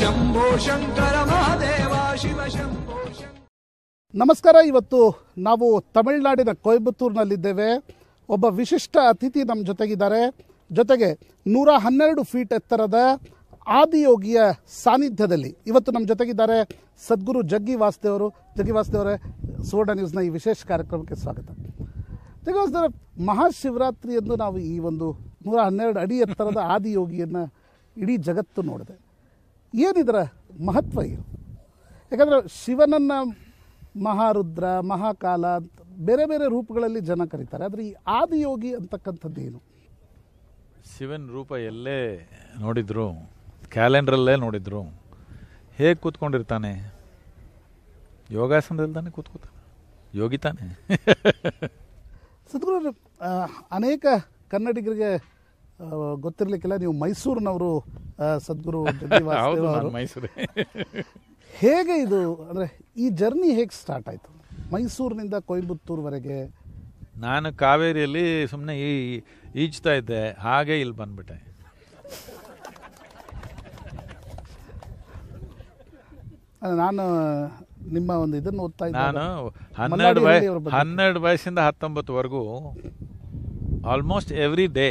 ಶಂಭೋ ಶಂಕರ ಮಹಾದೇವ ಶಿವ ನಮಸ್ಕಾರ ಇವತ್ತು ನಾವು ತಮಿಳುನಾಡಿನ ಕೊಯಂಬತ್ತೂರ್ನಲ್ಲಿದ್ದೇವೆ ಒಬ್ಬ ವಿಶಿಷ್ಟ ಅತಿಥಿ ನಮ್ಮ ಜೊತೆಗಿದ್ದಾರೆ ಜೊತೆಗೆ ನೂರ ಹನ್ನೆರಡು ಫೀಟ್ ಎತ್ತರದ ಆದಿಯೋಗಿಯ ಸಾನ್ನಿಧ್ಯದಲ್ಲಿ ಇವತ್ತು ನಮ್ಮ ಜೊತೆಗಿದ್ದಾರೆ ಸದ್ಗುರು ಜಗ್ಗಿ ವಾಸುದೇವರು ಜಗ್ಗಿ ವಾಸುದೇವರೇ ಸುವರ್ಣ ನ್ಯೂಸ್ನ ಈ ವಿಶೇಷ ಕಾರ್ಯಕ್ರಮಕ್ಕೆ ಸ್ವಾಗತ ಜಗ್ಗಿ ಮಹಾ ಮಹಾಶಿವರಾತ್ರಿಯಂದು ನಾವು ಈ ಒಂದು ನೂರ ಹನ್ನೆರಡು ಅಡಿ ಎತ್ತರದ ಆದಿಯೋಗಿಯನ್ನು ಇಡೀ ಜಗತ್ತು ನೋಡಿದೆ ಏನಿದರ ಮಹತ್ವ ಇದು ಯಾಕಂದರೆ ಶಿವನನ್ನು ಮಹಾರುದ್ರ ಮಹಾಕಾಲ ಬೇರೆ ಬೇರೆ ರೂಪಗಳಲ್ಲಿ ಜನ ಕರೀತಾರೆ ಆದರೆ ಈ ಆದಿಯೋಗಿ ಅಂತಕ್ಕಂಥದ್ದೇನು ಶಿವನ ರೂಪ ಎಲ್ಲೇ ನೋಡಿದ್ರು ಕ್ಯಾಲೆಂಡ್ರಲ್ಲೇ ನೋಡಿದ್ರು ಹೇಗೆ ಕೂತ್ಕೊಂಡಿರ್ತಾನೆ ಯೋಗಾಸನದಲ್ಲಿ ತಾನೇ ಕೂತ್ಕೋತಾನೆ ಯೋಗಿ ತಾನೆ ಸದ್ಗುರು ಅನೇಕ ಕನ್ನಡಿಗರಿಗೆ ಗೊತ್ತಿರಲಿಕ್ಕಿಲ್ಲ ನೀವು ಮೈಸೂರಿನವರು ಸದ್ಗುರು ಮೈಸೂರು ಹೇಗೆ ಇದು ಅಂದರೆ ಈ ಜರ್ನಿ ಹೇಗೆ ಸ್ಟಾರ್ಟ್ ಆಯಿತು ಮೈಸೂರಿನಿಂದ ಕೊಯಂಬತ್ತೂರ್ವರೆಗೆ ನಾನು ಕಾವೇರಿಯಲ್ಲಿ ಸುಮ್ಮನೆ ಈ ಈಜ್ತಾ ಇದ್ದೆ ಹಾಗೆ ಇಲ್ಲಿ ಬಂದ್ಬಿಟ್ಟೆ ನಾನು ನಿಮ್ಮ ಒಂದು ಇದನ್ನು ಓದ್ತಾ ನಾನು ಹನ್ನೆರಡು ವಯ ಹನ್ನೆರಡು ವಯಸ್ಸಿಂದ ಹತ್ತೊಂಬತ್ತುವರೆಗೂ ಆಲ್ಮೋಸ್ಟ್ ಎವ್ರಿ ಡೇ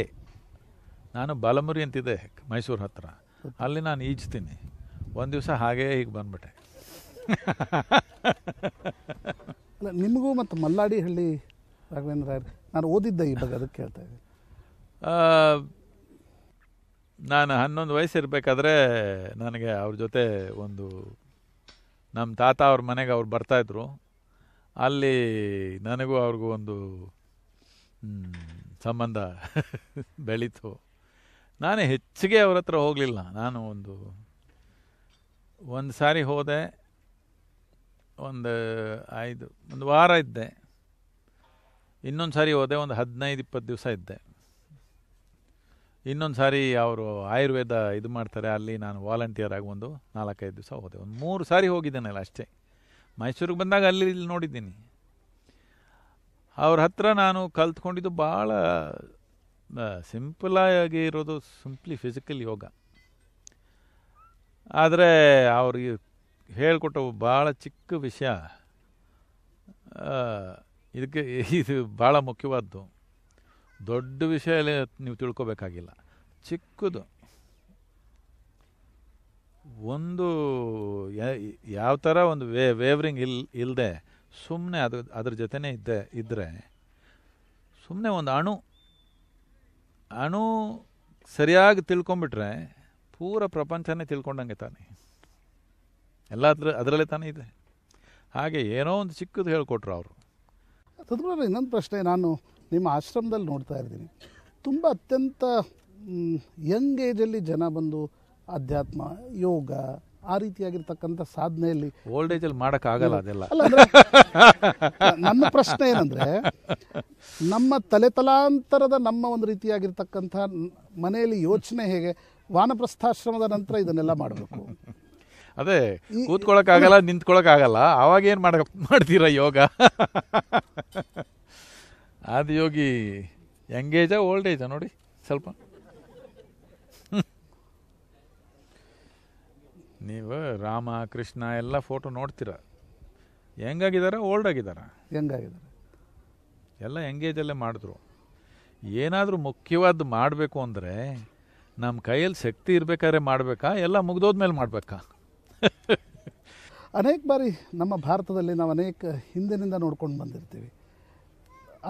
ನಾನು ಬಾಲಮುರಿ ಅಂತಿದ್ದೆ ಮೈಸೂರು ಹತ್ತಿರ ಅಲ್ಲಿ ನಾನು ಈಜ್ತೀನಿ ಒಂದು ದಿವಸ ಹಾಗೇ ಈಗ ಬಂದ್ಬಿಟ್ಟೆ ನಿಮಗೂ ಮತ್ತು ಹಳ್ಳಿ ರಾಘವೇಂದ್ರ ನಾನು ಓದಿದ್ದೆ ಈ ಬಗ್ಗೆ ಅದಕ್ಕೆ ಕೇಳ್ತಾ ಇದ್ದೆ ನಾನು ಹನ್ನೊಂದು ವಯಸ್ಸು ಇರಬೇಕಾದ್ರೆ ನನಗೆ ಅವ್ರ ಜೊತೆ ಒಂದು ನಮ್ಮ ತಾತ ಅವ್ರ ಮನೆಗೆ ಅವ್ರು ಬರ್ತಾಯಿದ್ರು ಅಲ್ಲಿ ನನಗೂ ಅವ್ರಿಗೂ ಒಂದು ಸಂಬಂಧ ಬೆಳೀತು ನಾನು ಹೆಚ್ಚಿಗೆ ಅವ್ರ ಹತ್ರ ಹೋಗಲಿಲ್ಲ ನಾನು ಒಂದು ಒಂದು ಸಾರಿ ಹೋದೆ ಒಂದು ಐದು ಒಂದು ವಾರ ಇದ್ದೆ ಇನ್ನೊಂದು ಸಾರಿ ಹೋದೆ ಒಂದು ಹದಿನೈದು ಇಪ್ಪತ್ತು ದಿವಸ ಇದ್ದೆ ಇನ್ನೊಂದು ಸಾರಿ ಅವರು ಆಯುರ್ವೇದ ಇದು ಮಾಡ್ತಾರೆ ಅಲ್ಲಿ ನಾನು ವಾಲಂಟಿಯರ್ ಆಗಿ ಒಂದು ನಾಲ್ಕೈದು ದಿವಸ ಹೋದೆ ಒಂದು ಮೂರು ಸಾರಿ ಹೋಗಿದ್ದೇನೆಲ್ಲ ಅಷ್ಟೇ ಮೈಸೂರಿಗೆ ಬಂದಾಗ ಅಲ್ಲಿ ಇಲ್ಲಿ ನೋಡಿದ್ದೀನಿ ಅವ್ರ ಹತ್ರ ನಾನು ಕಲ್ತ್ಕೊಂಡಿದ್ದು ಭಾಳ ಸಿಂಪಲಾಗಿ ಇರೋದು ಸಿಂಪ್ಲಿ ಫಿಸಿಕಲ್ ಯೋಗ ಆದರೆ ಅವ್ರಿಗೆ ಹೇಳಿಕೊಟ್ಟ ಭಾಳ ಚಿಕ್ಕ ವಿಷಯ ಇದಕ್ಕೆ ಇದು ಭಾಳ ಮುಖ್ಯವಾದ್ದು ದೊಡ್ಡ ವಿಷಯ ನೀವು ತಿಳ್ಕೊಬೇಕಾಗಿಲ್ಲ ಚಿಕ್ಕದು ಒಂದು ಯಾವ ಥರ ಒಂದು ವೇ ವೇವ್ರಿಂಗ್ ಇಲ್ ಇಲ್ಲದೆ ಸುಮ್ಮನೆ ಅದು ಅದ್ರ ಜೊತೆನೇ ಇದ್ದೆ ಇದ್ದರೆ ಸುಮ್ಮನೆ ಒಂದು ಅಣು ಅಣು ಸರಿಯಾಗಿ ತಿಳ್ಕೊಂಬಿಟ್ರೆ ಪೂರ ಪ್ರಪಂಚನೇ ತಿಳ್ಕೊಂಡಂಗೆ ತಾನೆ ಎಲ್ಲ ಅದ್ರ ಅದರಲ್ಲೇ ತಾನೇ ಇದೆ ಹಾಗೆ ಏನೋ ಒಂದು ಚಿಕ್ಕದು ಹೇಳ್ಕೊಟ್ರು ಅವರು ತದ್ಗುರು ಇನ್ನೊಂದು ಪ್ರಶ್ನೆ ನಾನು ನಿಮ್ಮ ಆಶ್ರಮದಲ್ಲಿ ನೋಡ್ತಾ ಇದ್ದೀನಿ ತುಂಬ ಅತ್ಯಂತ ಯಂಗ್ ಏಜಲ್ಲಿ ಜನ ಬಂದು ಅಧ್ಯಾತ್ಮ ಯೋಗ ಆ ರೀತಿಯಾಗಿರ್ತಕ್ಕಂಥ ಸಾಧನೆಯಲ್ಲಿ ಓಲ್ಡೇಜಲ್ಲಿ ಮಾಡೋಕ್ಕಾಗಲ್ಲ ಅದೆಲ್ಲ ಅಲ್ಲ ನನ್ನ ಪ್ರಶ್ನೆ ಏನಂದರೆ ನಮ್ಮ ತಲೆ ತಲಾಂತರದ ನಮ್ಮ ಒಂದು ರೀತಿಯಾಗಿರ್ತಕ್ಕಂಥ ಮನೆಯಲ್ಲಿ ಯೋಚನೆ ಹೇಗೆ ವಾನಪ್ರಸ್ಥಾಶ್ರಮದ ನಂತರ ಇದನ್ನೆಲ್ಲ ಮಾಡಬೇಕು ಅದೇ ಕೂತ್ಕೊಳಕ್ಕಾಗಲ್ಲ ಆಗಲ್ಲ ಆವಾಗ ಏನು ಮಾಡ ಮಾಡ್ತೀರಾ ಯೋಗ ಆದಿಯೋಗಿ ಏಜಾ ಓಲ್ಡ್ ಏಜಾ ನೋಡಿ ಸ್ವಲ್ಪ ನೀವು ರಾಮ ಕೃಷ್ಣ ಎಲ್ಲ ಫೋಟೋ ನೋಡ್ತೀರ ಹೆಂಗಾಗಿದ್ದಾರೆ ಓಲ್ಡ್ ಆಗಿದ್ದಾರೆ ಹೆಂಗಾಗಿದ್ದಾರೆ ಎಲ್ಲ ಎಂಗೇಜಲ್ಲೇ ಮಾಡಿದ್ರು ಏನಾದರೂ ಮುಖ್ಯವಾದ ಮಾಡಬೇಕು ಅಂದರೆ ನಮ್ಮ ಕೈಯಲ್ಲಿ ಶಕ್ತಿ ಇರಬೇಕಾದ್ರೆ ಮಾಡಬೇಕಾ ಎಲ್ಲ ಮುಗ್ದೋದ್ಮೇಲೆ ಮಾಡಬೇಕಾ ಅನೇಕ ಬಾರಿ ನಮ್ಮ ಭಾರತದಲ್ಲಿ ನಾವು ಅನೇಕ ಹಿಂದಿನಿಂದ ನೋಡ್ಕೊಂಡು ಬಂದಿರ್ತೀವಿ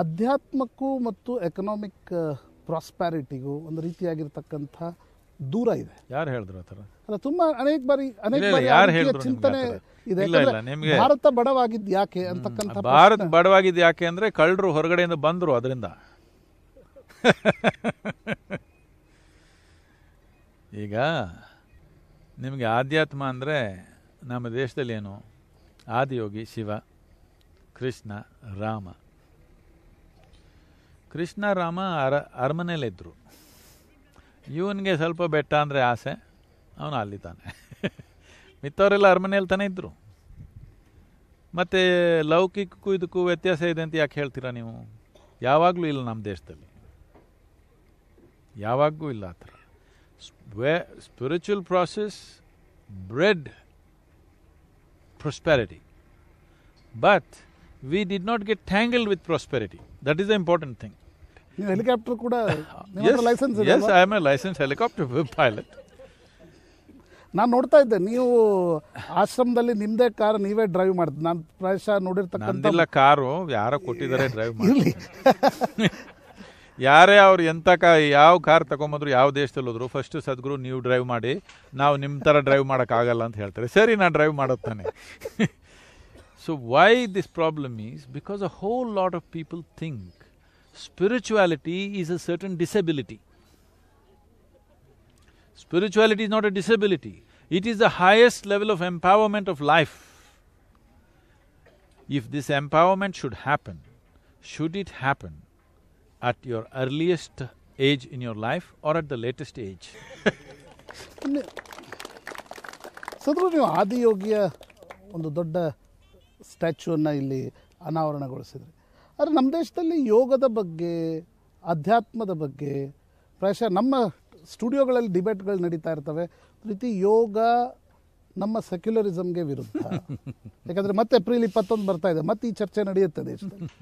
ಅಧ್ಯಾತ್ಮಕ್ಕೂ ಮತ್ತು ಎಕನಾಮಿಕ್ ಪ್ರಾಸ್ಪ್ಯಾರಿಟಿಗೂ ಒಂದು ರೀತಿಯಾಗಿರ್ತಕ್ಕಂಥ ದೂರ ಇದೆ ಯಾರು ಹೇಳಿದ್ರು ಆ ಥರ ಅಲ್ಲ ತುಂಬ ಅನೇಕ ಬಾರಿ ಅನೇಕ ಬಾರಿ ಯಾರು ಹೇಳಿದ್ರು ಚಿಂತನೆ ಇದೆ ನಿಮಗೆ ಭಾರತ ಬಡವಾಗಿದ್ ಯಾಕೆ ಅಂತಕ್ಕಂಥ ಭಾರತ ಬಡವಾಗಿದ್ ಯಾಕೆ ಅಂದ್ರೆ ಕಳ್ಳರು ಹೊರಗಡೆಯಿಂದ ಬಂದ್ರು ಅದರಿಂದ ಈಗ ನಿಮಗೆ ಆಧ್ಯಾತ್ಮ ಅಂದರೆ ನಮ್ಮ ದೇಶದಲ್ಲಿ ಏನು ಆದಿಯೋಗಿ ಶಿವ ಕೃಷ್ಣ ರಾಮ ಕೃಷ್ಣ ರಾಮ ಅರ ಅರಮನೆಯಲ್ಲಿದ್ದರು ಇವನಿಗೆ ಸ್ವಲ್ಪ ಬೆಟ್ಟ ಅಂದರೆ ಆಸೆ ಅವನು ಅಲ್ಲಿ ತಾನೆ ಮಿತ್ತವರೆಲ್ಲ ಅರಮನೆಯಲ್ಲಿ ತಾನೇ ಇದ್ದರು ಮತ್ತು ಲೌಕಿಕಕ್ಕೂ ಇದಕ್ಕೂ ವ್ಯತ್ಯಾಸ ಇದೆ ಅಂತ ಯಾಕೆ ಹೇಳ್ತೀರಾ ನೀವು ಯಾವಾಗಲೂ ಇಲ್ಲ ನಮ್ಮ ದೇಶದಲ್ಲಿ ಯಾವಾಗೂ ಇಲ್ಲ ಆ ಥರ spiritual process bread prosperity but we did not get tangled with prosperity that is a important thing helicopter ಕೂಡ licence yes I am a licence helicopter pilot ನಾನು ನೋಡ್ತಾ ಇದ್ದೆ ನೀವು ಆಶ್ರಮದಲ್ಲಿ ನಿಮ್ಮದೇ ಕಾರ್ ನೀವೇ ಡ್ರೈವ್ ಮಾಡ್ತೀನಿ ನಾನು ಪ್ರಾಯಶಃ ನೋಡಿರ್ತಕ್ಕಂಥ ಕಾರು ಯಾರೋ ಕೊಟ್ಟಿದ್ದಾರೆ ಡ್ರೈವ್ ಮಾಡಿ ಯಾರೇ ಅವ್ರು ಎಂಥ ಕಾ ಯಾವ ಕಾರ್ ತಗೊಂಬಂದ್ರು ಯಾವ ದೇಶದಲ್ಲಿ ಹೋದ್ರು ಫಸ್ಟ್ ಸದ್ಗುರು ನೀವು ಡ್ರೈವ್ ಮಾಡಿ ನಾವು ನಿಮ್ಮ ಥರ ಡ್ರೈವ್ ಮಾಡೋಕ್ಕಾಗಲ್ಲ ಅಂತ ಹೇಳ್ತಾರೆ ಸರಿ ನಾನು ಡ್ರೈವ್ ಮಾಡುತ್ತಾನೆ so why this problem is because a whole lot of people think Spirituality is a certain disability. Spirituality is not a disability, it is the highest level of empowerment of life. If this empowerment should happen, should it happen at your earliest age in your life or at the latest age? Sadhguru ಆದಿಯೋಗಿಯ ಒಂದು ದೊಡ್ಡ ಸ್ಟ್ಯಾಚ್ಯೂವನ್ನು ಇಲ್ಲಿ ಅನಾವರಣಗೊಳಿಸಿದ್ರಿ ಆದರೆ ನಮ್ಮ ದೇಶದಲ್ಲಿ ಯೋಗದ ಬಗ್ಗೆ ಅಧ್ಯಾತ್ಮದ ಬಗ್ಗೆ ಪ್ರಾಯಶಃ ನಮ್ಮ ಸ್ಟುಡಿಯೋಗಳಲ್ಲಿ ಡಿಬೇಟ್ಗಳು ನಡೀತಾ ಇರ್ತವೆ ರೀತಿ ಯೋಗ ನಮ್ಮ ಸೆಕ್ಯುಲರಿಸಮ್ಗೆ ವಿರುದ್ಧ ಯಾಕಂದರೆ ಮತ್ತೆ ಏಪ್ರಿಲ್ ಇಪ್ಪತ್ತೊಂದು ಬರ್ತಾ ಇದೆ ಮತ್ತೆ ಈ ಚರ್ಚೆ ನಡೆಯುತ್ತೆ ದೇಶದಲ್ಲಿ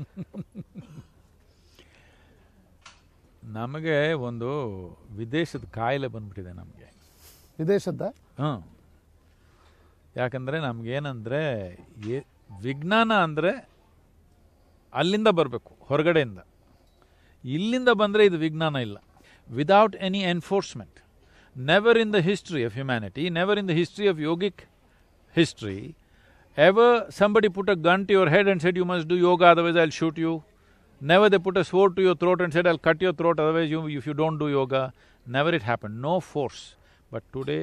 ನಮಗೆ ಒಂದು ವಿದೇಶದ ಕಾಯಿಲೆ ಬಂದ್ಬಿಟ್ಟಿದೆ ನಮಗೆ ವಿದೇಶದ ಹಾಂ ಯಾಕಂದರೆ ನಮಗೇನಂದರೆ ವಿಜ್ಞಾನ ಅಂದರೆ ಅಲ್ಲಿಂದ ಬರಬೇಕು ಹೊರಗಡೆಯಿಂದ ಇಲ್ಲಿಂದ ಬಂದರೆ ಇದು ವಿಜ್ಞಾನ ಇಲ್ಲ without any enforcement never in the history of humanity never in the history of yogic history ever somebody put a gun to your head and said you must do yoga otherwise I'll shoot you Never they put a sword to your throat and said, I'll cut your throat, otherwise you, if you don't do yoga. Never it happened, no force. But today,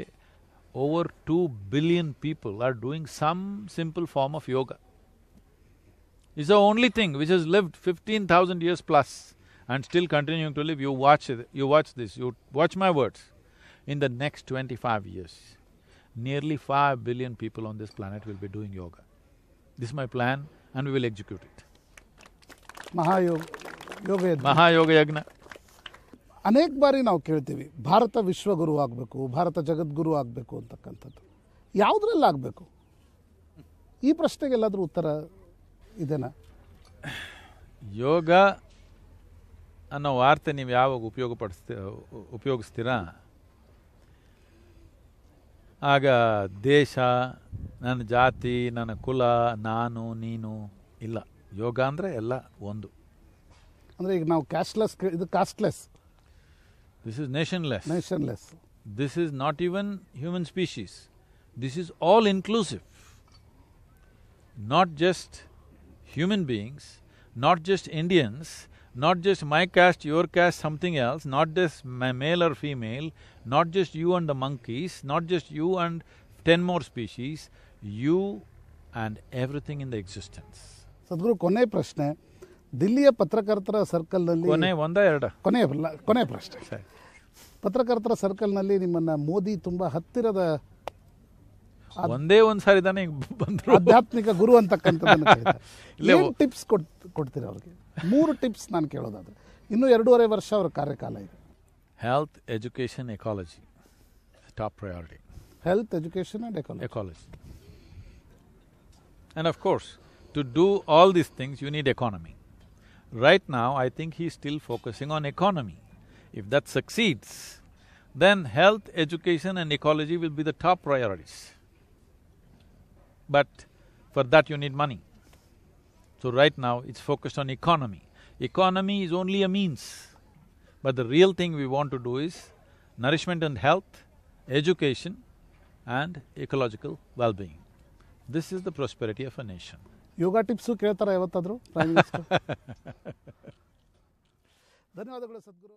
over two billion people are doing some simple form of yoga. It's the only thing which has lived fifteen thousand years plus and still continuing to live. You watch it, you watch this, you watch my words. In the next twenty-five years, nearly five billion people on this planet will be doing yoga. This is my plan and we will execute it. Mahayoga yoga Mahayoga ಯಜ್ಞ ಅನೇಕ ಬಾರಿ ನಾವು ಕೇಳ್ತೀವಿ ಭಾರತ ವಿಶ್ವಗುರು ಆಗಬೇಕು ಭಾರತ ಜಗದ್ಗುರು ಆಗಬೇಕು ಅಂತಕ್ಕಂಥದ್ದು ಯಾವುದ್ರಲ್ಲಿ ಆಗಬೇಕು ಈ ಪ್ರಶ್ನೆಗೆಲ್ಲಾದರೂ ಉತ್ತರ ಇದನ್ನು ಯೋಗ ಅನ್ನೋ ವಾರ್ತೆ ನೀವು ಯಾವಾಗ ಉಪಯೋಗಪಡಿಸ್ತೀ ಉಪಯೋಗಿಸ್ತೀರಾ ಆಗ ದೇಶ ನನ್ನ ಜಾತಿ ನನ್ನ ಕುಲ ನಾನು ನೀನು ಇಲ್ಲ ಯೋಗ ಅಂದರೆ ಎಲ್ಲ ಒಂದು ಅಂದರೆ ಈಗ ನಾವು ಕ್ಯಾಶ್ಲೆಸ್ ಇದು costless this is nationless nationless this is not even human species this is all inclusive not just human beings, not just Indians, not just my caste, your caste, something else, not just male or female, not just you and the monkeys, not just you and ten more species, you and everything in the existence. Sadhguru ಕೊನೆ ಪ್ರಶ್ನೆ ದಿಲ್ಲಿಯ ಪತ್ರಕರ್ತರ ಸರ್ಕಲ್ನಲ್ಲಿ ಕೊನೆ ಒಂದ ಎರಡ ಕೊನೆ ಕೊನೆ ಪ್ರಶ್ನೆ ಪತ್ರಕರ್ತರ ಸರ್ಕಲ್ನಲ್ಲಿ ನಿಮ್ಮನ್ನು modi ತುಂಬ ಹತ್ತಿರದ ಒಂದೇ ಒಂದ್ ಸಾರಿ ತಾನೇ ಬಂದ್ರು ಆಧ್ಯಾತ್ಮಿಕ ಗುರು ಅಂತಕ್ಕಂಥದ್ದನ್ನು ಟಿಪ್ಸ್ ಕೊಡ್ ಕೊಡ್ತೀರಿ ಅವ್ರಿಗೆ ಮೂರು ಟಿಪ್ಸ್ ನಾನು ಕೇಳೋದಾದ್ರೆ ಇನ್ನೂ ಎರಡೂವರೆ ವರ್ಷ ಅವರ ಕಾರ್ಯಕಾಲ ಇದೆ health education ecology top priority health education and ecology ecology and of course to do all these things, you need economy. Right now, I think he's still focusing on economy. If that succeeds, then health, education and ecology will be the top priorities but for that you need money. So right now it's focused on economy. Economy is only a means, but the real thing we want to do is nourishment and health, education and ecological well-being. This is the prosperity of a nation. Yoga tips ಕೇಳ್ತಾರೆ ಯಾವತ್ತಾದರೂ